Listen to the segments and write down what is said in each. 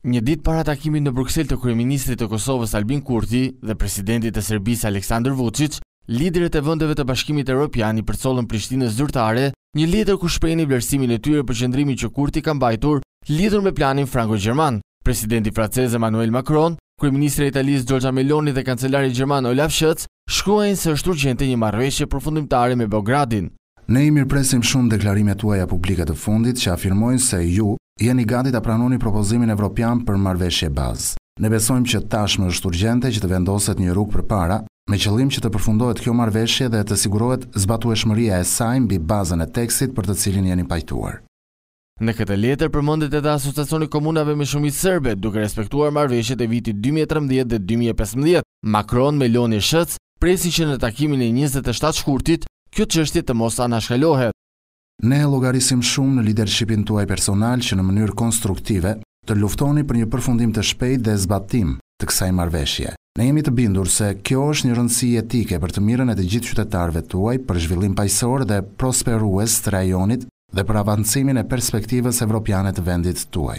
Një ditë para takimit në Bruksel të kryeministrit të Kosovës Albin Kurti dhe presidentit të Serbisë Aleksandar Vučić, liderët e vendeve të Bashkimit Evropian i përcollën Prishtinën zyrtare, një letër ku shprehin vlerësimin e tyre për qëndrimin që Kurti ka mbajtur lidhur me planin franco-gjerman. Presidenti francez Emmanuel Macron, kryeministri italian Giorgia Meloni dhe kancelari gjerman Olaf Scholz shkuajnë se është urgjente një marrëveshje përfundimtare me Beogradin. Ne i mirpresim shumë deklarime tuaja publike të fundit që afirmojnë se ju, jeni gati të pranoni propozimin evropian për marveshje bazë. Ne besojmë që tashmë është urgjente që të vendoset një rrugë për para, me qëllim që të përfundohet kjo marveshje dhe të sigurohet zbatu e shmëria e sajmë bi bazën e tekstit për të cilin jeni pajtuar. Në këtë letër përmëndet edhe Asociacioni Komunave me Shumit sërbet, duke respektuar marveshjet e viti 2013 dhe 2015. Macron me Loni Shëc presi që në takimin e 27 shkurtit, kjo qështje të mos anashkallohet. Ne e logarisim shumë në leadershipin tuaj personal që në mënyrë konstruktive të luftoni për një përfundim të shpejt dhe zbatim të kësaj marveshje. Ne jemi të bindur se kjo është një rëndësi etike për të mirën e të gjithë qytetarve tuaj për zhvillim pajsor dhe prosperues të rajonit dhe për avancimin e perspektivës evropiane të vendit tuaj.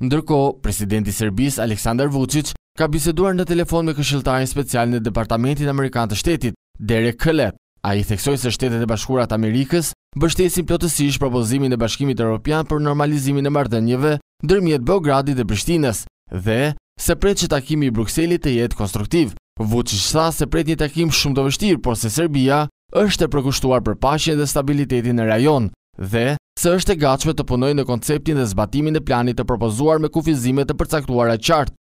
Ndërko, presidenti Serbis Aleksandar Vucic ka biseduar në telefon me këshiltarin special në Departamentin Amerikan të shtetit, Derek Këllet. A i theksoj se shtetet e bashkurat Amerikës bështesin plotësish propozimin e bashkimit Europian për normalizimin e mardënjeve dërmjet Beogradit dhe Prishtines dhe se pret që takimi i Bruxellit të jetë konstruktiv. Vucic tha se pret një takim shumë të vështirë, por se Serbia është e përkushtuar për pashjen dhe stabilitetin në rajon dhe se është e gachme të punoj në konceptin dhe zbatimin e planit të propozuar me kufizimet të përcaktuar e qartë.